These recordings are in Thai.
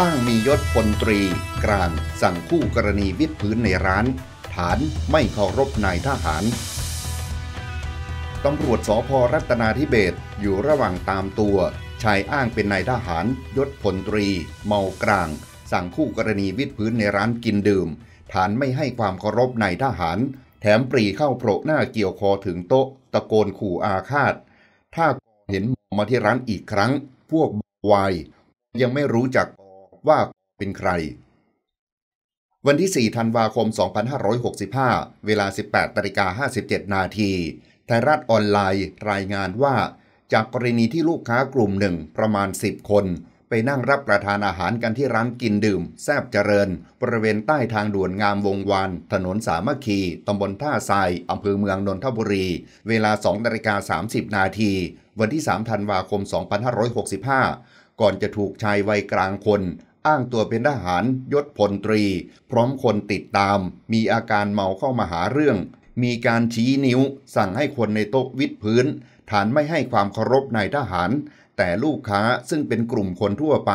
อ้างมียศพลตรีกลางสั่งคู่กรณีวิดพื้นในร้านฐานไม่เคารพนายทหาร ตำรวจสพรัตนาธิเบศอยู่ระหว่างตามตัว ชายอ้างเป็นนายทหาร ยศพลตรี เมากลาง สั่งคู่กรณีวิดพื้นในร้านกินดื่มฐานไม่ให้ความเคารพนายทหาร แถมปรีเข้าโผล่หน้าเกี่ยวคอถึงโต๊ะ ตะโกนขู่อาฆาต ถ้าเห็นมาที่ร้านอีกครั้ง พวกวายยังไม่รู้จักว่า เป็นใคร วันที่4ธันวาคม 2565 เวลา 18นาฬิกา57 นาที ไทยรัฐออนไลน์รายงานว่า จากกรณีที่ลูกค้ากลุ่มหนึ่งประมาณ 10 คน ไปนั่งรับประทานอาหารกันที่ร้านกินดื่ม แซบเจริญ บริเวณใต้ทางด่วนงามวงวานถนนสามัคคี ตำบลท่าทรายอำเภอเมืองนนทบุรี เวลา2นาฬิกา30 นาที วันที่3ธันวาคม 2565 ก่อนจะถูกชายวัยกลางคนอ้างตัวเป็นทหารยศพลตรีพร้อมคนติดตาม มีอาการเมาเข้ามาหาเรื่อง มีการชี้นิ้วสั่งให้คนในโต๊ะวิดพื้นฐานไม่ให้ความเคารพนายทหาร แต่ลูกค้าซึ่งเป็นกลุ่มคนทั่วไป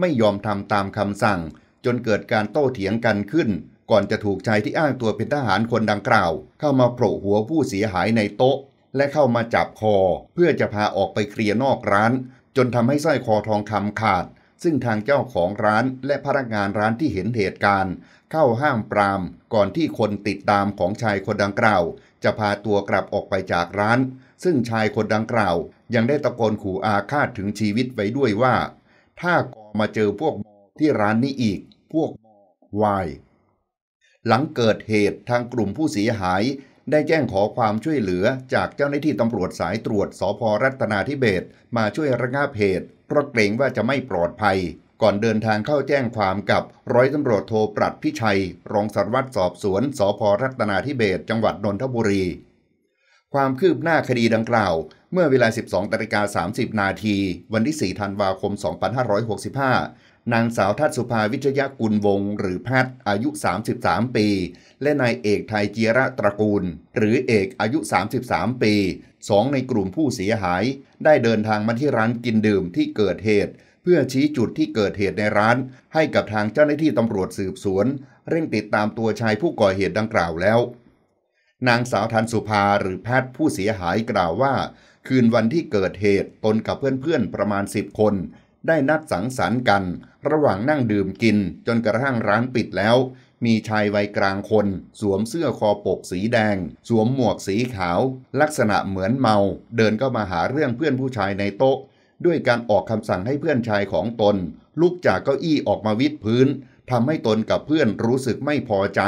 ไม่ยอมทำตามคำสั่ง จนเกิดการโต้เถียงกันขึ้น ก่อนจะถูกชายที่อ้างตัวเป็นทหารคนดังกล่าว เข้ามาโผล่หัวผู้เสียหายในโต๊ะ และเข้ามาจับคอ เพื่อจะพาออกไปเคลียร์นอกร้าน จนทำให้สร้อยคอทองคำขาดซึ่งทางเจ้าของร้านและพนักงานร้านที่เห็นเหตุการณ์ เข้าห้ามปรามก่อนที่คนติดตามของชายคนดังกล่าว จะพาตัวกลับออกไปจากร้าน ซึ่งชายคนดังกล่าว ยังได้ตะโกนขู่อาฆาตถึงชีวิตไว้ด้วยว่า ถ้าก่อมาเจอพวกที่ร้านนี้อีก พวกวายหลังเกิดเหตุทางกลุ่มผู้เสียหายได้แจ้งขอความช่วยเหลือจากเจ้าหน้าที่ตำรวจสายตรวจสพรัตนาธิเบศมาช่วยระงับเหตุเพราะเกรงว่าจะไม่ปลอดภัย ก่อนเดินทางเข้าแจ้งความกับร้อยตำรวจโทปรัดพิชัยรองสารวัตรสอบสวนสพรัตนาธิเบศจังหวัดนนทบุรี ความคืบหน้าคดีดังกล่าว เมื่อเวลา 12นาิกา30นาทีวันที่4ธันวาคม 2565นางสาวทัศสุภาวิจยะกุลวงหรือแพทย์อายุ 33 ปี และนายเอกไทยเจียระตระกูล หรือเอกอายุ 33 ปีสองในกลุ่มผู้เสียหาย ได้เดินทางมาที่ร้านกินดื่มที่เกิดเหตุ เพื่อชี้จุดที่เกิดเหตุในร้านให้กับทางเจ้าหน้าที่ตำรวจสืบสวน เร่งติดตามตัวชายผู้ก่อเหตุดังกล่าวแล้วนางสาวทันสุภาหรือแพทย์ผู้เสียหายกล่าวว่า คืนวันที่เกิดเหตุตนกับเพื่อนๆ ประมาณ10คนได้นัดสังสรรค์กัน ระหว่างนั่งดื่มกินจนกระทั่งร้านปิดแล้ว มีชายวัยกลางคน สวมเสื้อคอปกสีแดง สวมหมวกสีขาว ลักษณะเหมือนเมา เดินเข้ามาหาเรื่องเพื่อนผู้ชายในโต๊ะ ด้วยการออกคำสั่งให้เพื่อนชายของตนลุกจากเก้าอี้ออกมาวิดพื้นทำให้ตนกับเพื่อนรู้สึกไม่พอใจ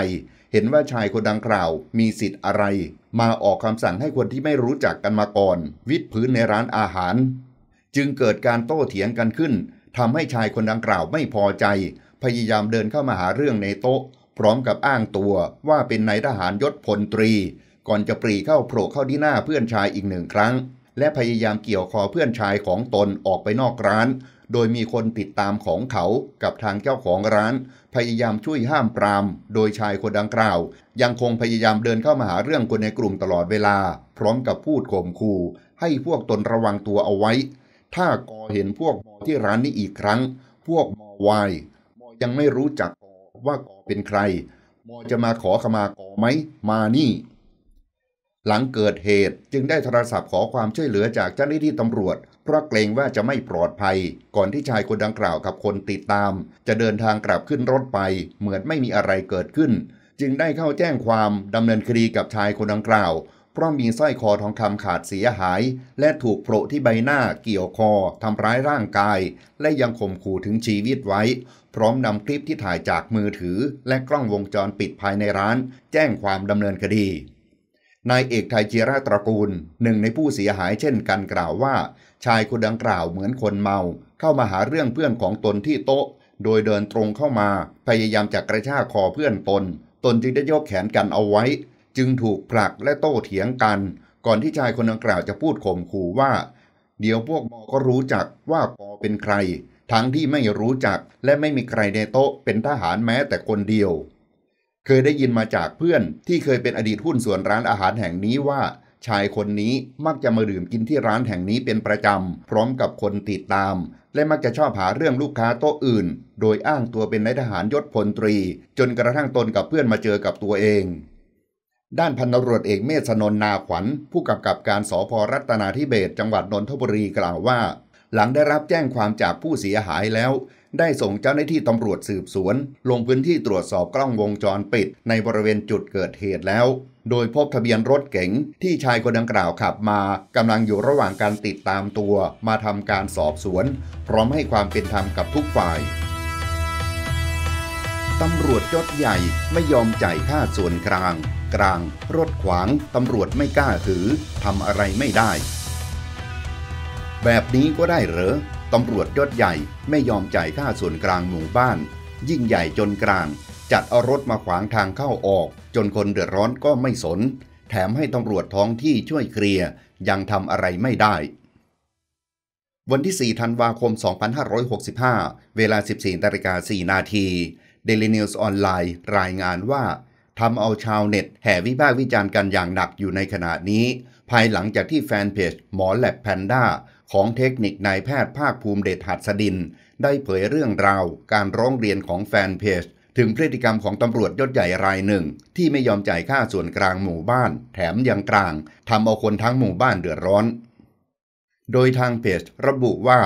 เห็นว่าชายคนดังกล่าว มีสิทธิ์อะไร มาออกคำสั่งให้คนที่ไม่รู้จักกันมาก่อน วิดพื้นในร้านอาหารจึงเกิดการโต้เถียงกันขึ้น ทำให้ชายคนดังกล่าวไม่พอใจ พยายามเดินเข้ามาหาเรื่องในโต๊ะ พร้อมกับอ้างตัวว่าเป็นนายทหารยศพลตรี ก่อนจะปรีเข้าโผล่เข้าที่หน้าเพื่อนชายอีกหนึ่งครั้ง และพยายามเกี่ยวคอเพื่อนชายของตนออกไปนอกร้าน โดยมีคนติดตามของเขา กับทางเจ้าของร้าน พยายามช่วยห้ามปราม โดยชายคนดังกล่าว ยังคงพยายามเดินเข้ามาหาเรื่องคนในกลุ่มตลอดเวลา พร้อมกับพูดข่มขู่ ให้พวกตนระวังตัวเอาไว้ถ้าก่อเห็นพวกมอที่ร้านนี้อีกครั้ง พวกมอวายมอยังไม่รู้จักกอว่ากอเป็นใครมอจะมาขอขมากอไหมมานี่ หลังเกิดเหตุจึงได้โทรศัพท์ขอความช่วยเหลือจากเจ้าหน้าที่ตำรวจ เพราะเกรงว่าจะไม่ปลอดภัย ก่อนที่ชายคนดังกล่าวกับคนติดตาม จะเดินทางกลับขึ้นรถไป เหมือนไม่มีอะไรเกิดขึ้น จึงได้เข้าแจ้งความดำเนินคดีกับชายคนดังกล่าวพราะมีสร้อยคอทองคำขาดเสียหาย และถูกโปรที่ใบหน้าเกี่ยวคอทำร้ายร่างกาย และยังข่มขู่ถึงชีวิตไว้ พร้อมนำคลิปที่ถ่ายจากมือถือ และกล้องวงจรปิดภายในร้าน แจ้งความดำเนินคดีนายเอกไทยเจียราตระกูล หนึ่งในผู้เสียหายเช่นกันกล่าวว่า ชายคนดังกล่าวเหมือนคนเมา เข้ามาหาเรื่องเพื่อนของตนที่โต๊ะ โดยเดินตรงเข้ามาพยายามจะกระชากคอเพื่อนตนตนจึงได้ยกแขนกันเอาไว้จึงถูกผลักและโต้เถียงกัน ก่อนที่ชายคนดังกล่าวจะพูดข่มขู่ว่า เดี๋ยวพวกมอก็รู้จักว่าพอเป็นใคร ทั้งที่ไม่รู้จักและไม่มีใครในโต๊ะเป็นทหารแม้แต่คนเดียว เคยได้ยินมาจากเพื่อน ที่เคยเป็นอดีตหุ้นส่วนร้านอาหารแห่งนี้ว่า ชายคนนี้มักจะมาดื่มกินที่ร้านแห่งนี้เป็นประจำพร้อมกับคนติดตาม และมักจะชอบหาเรื่องลูกค้าโต๊ะอื่น โดยอ้างตัวเป็นนายทหารยศพลตรี จนกระทั่งตนกับเพื่อนมาเจอกับตัวเองด้านพันตรวจเอกเมษนนนาขวัญ ผู้กำกับการสพรัตนาธิเบศจังหวัดนนทบุรีกล่าวว่า หลังได้รับแจ้งความจากผู้เสียหายแล้ว ได้ส่งเจ้าหน้าที่ตำรวจสืบสวน ลงพื้นที่ตรวจสอบกล้องวงจรปิด ในบริเวณจุดเกิดเหตุแล้ว โดยพบทะเบียนรถเก๋งที่ชายคนดังกล่าวขับมากำลังอยู่ระหว่างการติดตามตัว มาทำการสอบสวน พร้อมให้ความเป็นธรรมกับทุกฝ่ายตำรวจยศใหญ่ไม่ยอมจ่ายค่าส่วนกลางกลางรถขวาง ตำรวจไม่กล้าถือทำอะไรไม่ได้ แบบนี้ก็ได้เหรอตำรวจยศใหญ่ไม่ยอมจ่ายค่าส่วนกลางหมู่บ้าน ยิ่งใหญ่จนกลาง จัดเอารถมาขวางทางเข้าออก จนคนเดือดร้อนก็ไม่สน แถมให้ตำรวจท้องที่ช่วยเคลียร์ยังทำอะไรไม่ได้ วันที่4ธันวาคม 2565 เวลา 14นาฬิกา4นาทีเดลิ y n e ส์ออนไลน์รายงานว่าทำเอาชาวเน็ตแห่วิพากษ์วิจารณ์กันอย่างหนักอยู่ในขณะนี้ ภายหลังจากที่แฟนเพจหมอแลบแพนด้า ของเทคนิคนายแพทย์ภาคภูมิเดชหัดสดิน ได้เผยเรื่องราวการร้องเรียนของแฟนเพจ ถึงพฤติกรรมของตำรวจยศใหญ่รายหนึ่ง ที่ไม่ยอมจ่ายค่าส่วนกลางหมู่บ้าน แถมยังกลาง ทำเอาคนทั้งหมู่บ้านเดือดร้อน โดยทางเพจระบุว่า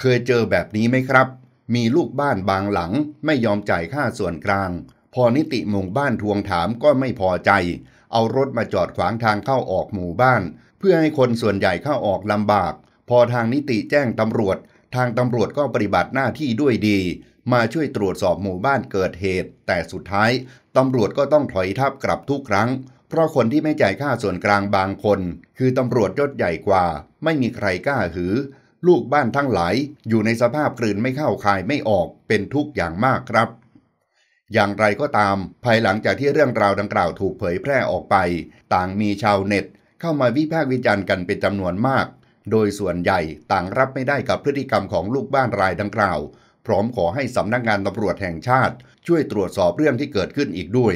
เคยเจอแบบนี้ไหมครับ มีลูกบ้านบางหลัง ไม่ยอมจ่ายค่าส่วนกลางพอนิติหมู่บ้านทวงถามก็ไม่พอใจ เอารถมาจอดขวางทางเข้าออกหมู่บ้าน เพื่อให้คนส่วนใหญ่เข้าออกลำบาก พอทางนิติแจ้งตำรวจ ทางตำรวจก็ปฏิบัติหน้าที่ด้วยดี มาช่วยตรวจสอบหมู่บ้านเกิดเหตุ แต่สุดท้ายตำรวจก็ต้องถอยทับกลับทุกครั้ง เพราะคนที่ไม่จ่ายค่าส่วนกลางบางคน คือตำรวจยศใหญ่กว่า ไม่มีใครกล้าหือ ลูกบ้านทั้งหลายอยู่ในสภาพกลืนไม่เข้าคายไม่ออกเป็นทุกอย่างมากครับอย่างไรก็ตาม ภายหลังจากที่เรื่องราวดังกล่าวถูกเผยแพร่ออกไป ต่างมีชาวเน็ต เข้ามาวิพากษ์วิจารณ์กันเป็นจำนวนมาก โดยส่วนใหญ่ต่างรับไม่ได้กับพฤติกรรมของลูกบ้านรายดังกล่าว พร้อมขอให้สำนักงงานตำรวจแห่งชาติ ช่วยตรวจสอบเรื่องที่เกิดขึ้นอีกด้วย